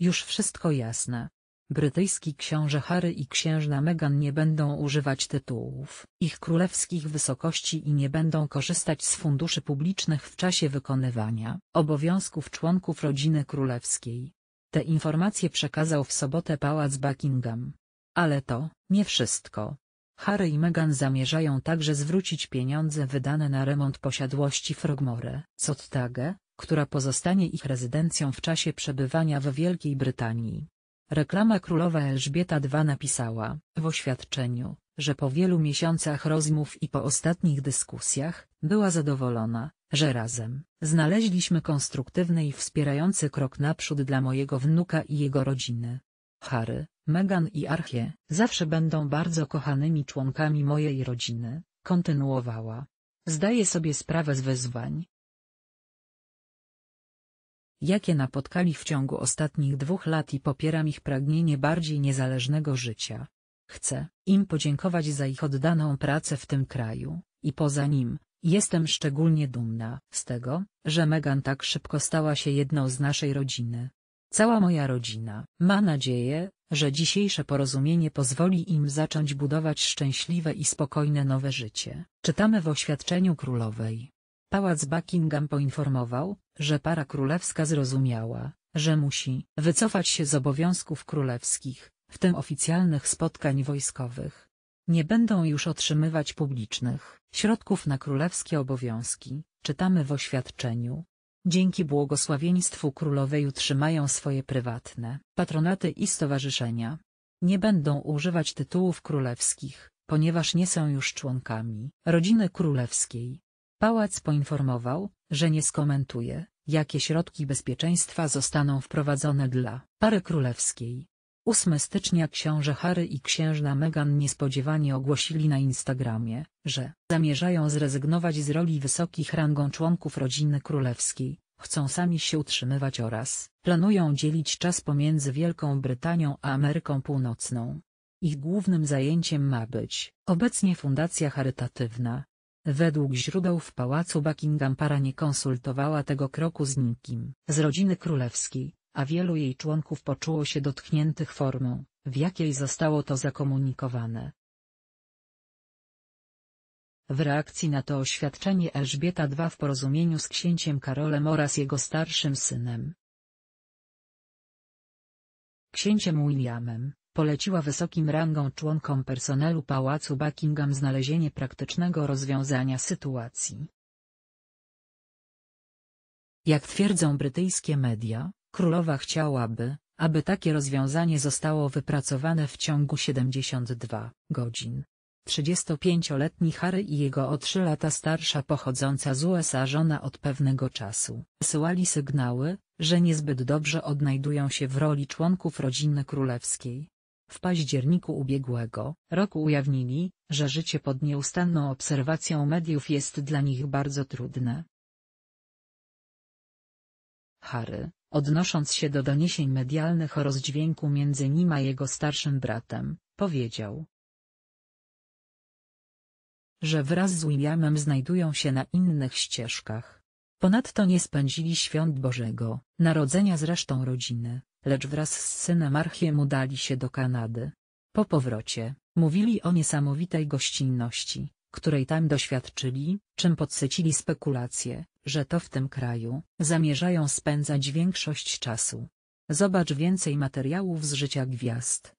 Już wszystko jasne. Brytyjski książę Harry i księżna Meghan nie będą używać tytułów ich królewskich wysokości i nie będą korzystać z funduszy publicznych w czasie wykonywania obowiązków członków rodziny królewskiej. Te informacje przekazał w sobotę pałac Buckingham. Ale to nie wszystko. Harry i Meghan zamierzają także zwrócić pieniądze wydane na remont posiadłości Frogmore, Sottagę, która pozostanie ich rezydencją w czasie przebywania w Wielkiej Brytanii. Reklama królowa Elżbieta II napisała w oświadczeniu, że po wielu miesiącach rozmów i po ostatnich dyskusjach, była zadowolona, że razem znaleźliśmy konstruktywny i wspierający krok naprzód dla mojego wnuka i jego rodziny. Harry, Meghan i Archie zawsze będą bardzo kochanymi członkami mojej rodziny, kontynuowała. Zdaję sobie sprawę z wyzwań, jakie napotkali w ciągu ostatnich dwóch lat i popieram ich pragnienie bardziej niezależnego życia. Chcę im podziękować za ich oddaną pracę w tym kraju, i poza nim, jestem szczególnie dumna z tego, że Megan tak szybko stała się jedną z naszej rodziny. Cała moja rodzina ma nadzieję, że dzisiejsze porozumienie pozwoli im zacząć budować szczęśliwe i spokojne nowe życie. Czytamy w oświadczeniu królowej. Pałac Buckingham poinformował, że para królewska zrozumiała, że musi wycofać się z obowiązków królewskich, w tym oficjalnych spotkań wojskowych. Nie będą już otrzymywać publicznych środków na królewskie obowiązki, czytamy w oświadczeniu. Dzięki błogosławieństwu królowej utrzymają swoje prywatne patronaty i stowarzyszenia. Nie będą używać tytułów królewskich, ponieważ nie są już członkami rodziny królewskiej. Pałac poinformował, że nie skomentuje, jakie środki bezpieczeństwa zostaną wprowadzone dla pary królewskiej. 8 stycznia książę Harry i księżna Meghan niespodziewanie ogłosili na Instagramie, że zamierzają zrezygnować z roli wysokich rangą członków rodziny królewskiej, chcą sami się utrzymywać oraz planują dzielić czas pomiędzy Wielką Brytanią a Ameryką Północną. Ich głównym zajęciem ma być obecnie fundacja charytatywna, Według źródeł w pałacu Buckingham para nie konsultowała tego kroku z nikim. Z rodziny królewskiej, a wielu jej członków poczuło się dotkniętych formą, w jakiej zostało to zakomunikowane. W reakcji na to oświadczenie Elżbieta II w porozumieniu z księciem Karolem oraz jego starszym synem. Księciem Williamem, poleciła wysokim rangą członkom personelu Pałacu Buckingham znalezienie praktycznego rozwiązania sytuacji. Jak twierdzą brytyjskie media, królowa chciałaby, aby takie rozwiązanie zostało wypracowane w ciągu 72 godzin. 35-letni Harry i jego o 3 lata starsza pochodząca z USA żona od pewnego czasu wysyłali sygnały, że niezbyt dobrze odnajdują się w roli członków rodziny królewskiej. W październiku ubiegłego roku ujawnili, że życie pod nieustanną obserwacją mediów jest dla nich bardzo trudne. Harry, odnosząc się do doniesień medialnych o rozdźwięku między nim a jego starszym bratem, powiedział, że wraz z Williamem znajdują się na innych ścieżkach. Ponadto nie spędzili świąt Bożego Narodzenia z resztą rodziny, lecz wraz z synem Archiem udali się do Kanady. Po powrocie, mówili o niesamowitej gościnności, której tam doświadczyli, czym podsycili spekulacje, że to w tym kraju zamierzają spędzać większość czasu. Zobacz więcej materiałów z życia gwiazd.